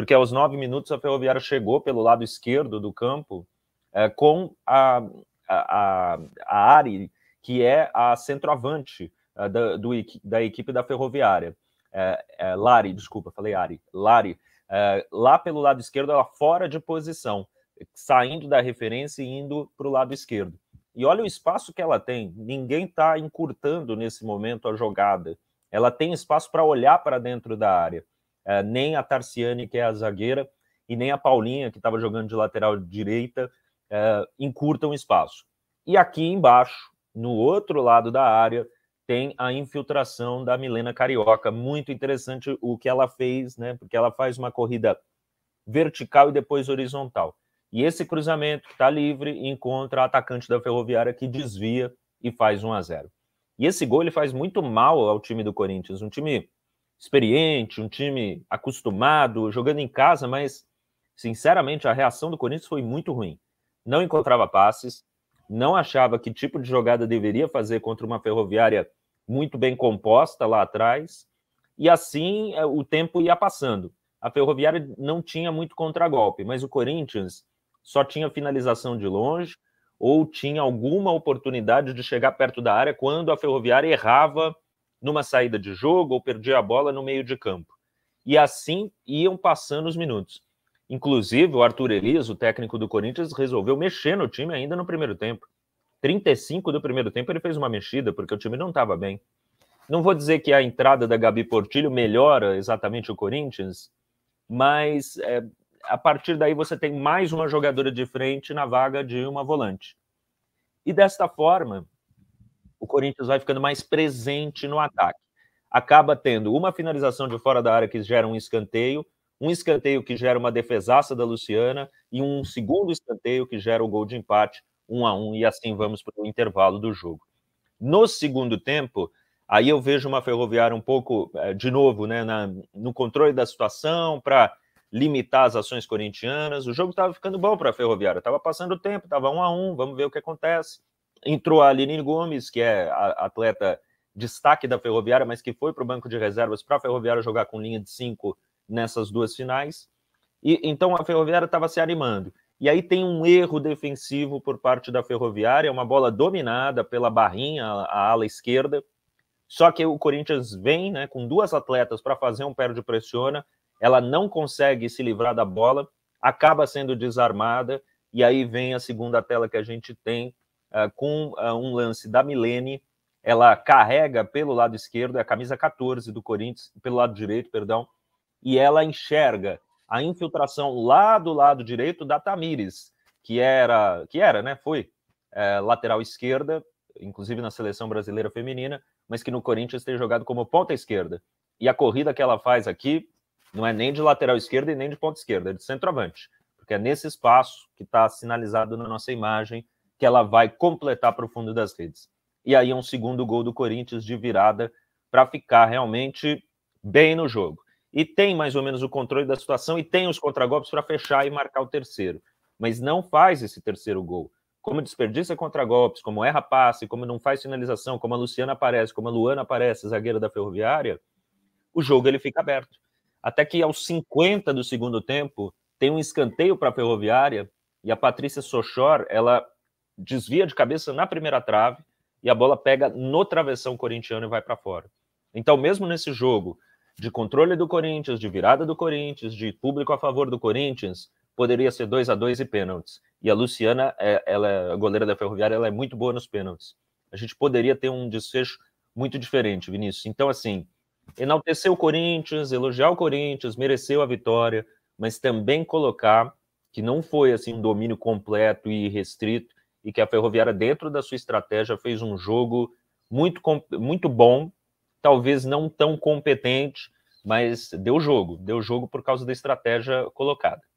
porque aos nove minutos a Ferroviária chegou pelo lado esquerdo do campo é, com a, a, a que é a centroavante é, da, do, da equipe da Ferroviária. É, é, Lari, desculpa, falei Ari. Lari, é, lá pelo lado esquerdo, ela fora de posição, saindo da referência e indo para o lado esquerdo. E olha o espaço que ela tem. Ninguém está encurtando nesse momento a jogada. Ela tem espaço para olhar para dentro da área é, nem a Tarciane, que é a zagueira, e nem a Paulinha, que estava jogando de lateral direita, é, encurtam espaço. E aqui embaixo, no outro lado da área, tem a infiltração da Milena Carioca. Muito interessante o que ela fez, né? Porque ela faz uma corrida vertical e depois horizontal. E esse cruzamento está livre encontra a atacante da Ferroviária que desvia e faz 1 a 0. E esse gol ele faz muito mal ao time do Corinthians, um time experiente, um time acostumado, jogando em casa, mas sinceramente a reação do Corinthians foi muito ruim. Não encontrava passes, não achava que tipo de jogada deveria fazer contra uma ferroviária muito bem composta lá atrás, e assim eh, o tempo ia passando. A ferroviária não tinha muito contragolpe, mas o Corinthians só tinha finalização de longe ou tinha alguma oportunidade de chegar perto da área quando a ferroviária errava numa saída de jogo ou perdia a bola no meio de campo. E assim iam passando os minutos. Inclusive, o Arthur Elias, o técnico do Corinthians, resolveu mexer no time ainda no primeiro tempo. 35 do primeiro tempo ele fez uma mexida, porque o time não estava bem. Não vou dizer que a entrada da Gabi Portilho melhora exatamente o Corinthians, mas é, a partir daí você tem mais uma jogadora de frente na vaga de uma volante. E desta forma, o Corinthians vai ficando mais presente no ataque. Acaba tendo uma finalização de fora da área que gera um escanteio, um escanteio que gera uma defesaça da Luciana e um segundo escanteio que gera o gol de empate, um a um, e assim vamos para o intervalo do jogo. No segundo tempo, aí eu vejo uma ferroviária um pouco, eh, de novo, né, na, no controle da situação para limitar as ações corintianas. O jogo estava ficando bom para a ferroviária, estava passando o tempo, estava um a um, vamos ver o que acontece. Entrou a Aline Gomes, que é a atleta destaque da Ferroviária, mas que foi para o banco de reservas para a Ferroviária jogar com linha de cinco nessas duas finais. E então a Ferroviária estava se animando. E aí tem um erro defensivo por parte da Ferroviária, é uma bola dominada pela Barrinha, a ala esquerda. Só que o Corinthians vem, né, com duas atletas para fazer um pé de pressiona, ela não consegue se livrar da bola, acaba sendo desarmada e aí vem a segunda tela que a gente tem uh, com uh, um lance da Milene. Ela carrega pelo lado esquerdo, é a camisa 14 do Corinthians, pelo lado direito, perdão, e ela enxerga a infiltração lá do lado direito da Tamires, que era, que era, né? Foi é, lateral esquerda, inclusive na seleção brasileira feminina, mas que no Corinthians tem jogado como ponta esquerda. E a corrida que ela faz aqui não é nem de lateral esquerda e nem de ponta esquerda, é de centroavante, porque é nesse espaço que está sinalizado na nossa imagem que ela vai completar para o fundo das redes. E aí um segundo gol do Corinthians de virada para ficar realmente bem no jogo. E tem mais ou menos o controle da situação e tem os contragolpes para fechar e marcar o terceiro. Mas não faz esse terceiro gol. Como desperdiça contragolpes, como erra passe, como não faz finalização como a Luciana aparece, como a Luana aparece, zagueira da Ferroviária, o jogo ele fica aberto. Até que aos 50 do segundo tempo, tem um escanteio para a Ferroviária e a Patrícia Sochor, ela desvia de cabeça na primeira trave e a bola pega no travessão corintiano e vai para fora. Então, mesmo nesse jogo de controle do Corinthians, de virada do Corinthians, de público a favor do Corinthians, poderia ser 2 a 2 e pênaltis. E a Luciana, é, ela, é, a goleira da Ferroviária, ela é muito boa nos pênaltis. A gente poderia ter um desfecho muito diferente, Vinícius. Então, assim, enaltecer o Corinthians, elogiar o Corinthians, mereceu a vitória, mas também colocar que não foi assim um domínio completo e restrito e que a Ferroviária, dentro da sua estratégia, fez um jogo muito, muito bom, talvez não tão competente, mas deu jogo, deu jogo por causa da estratégia colocada.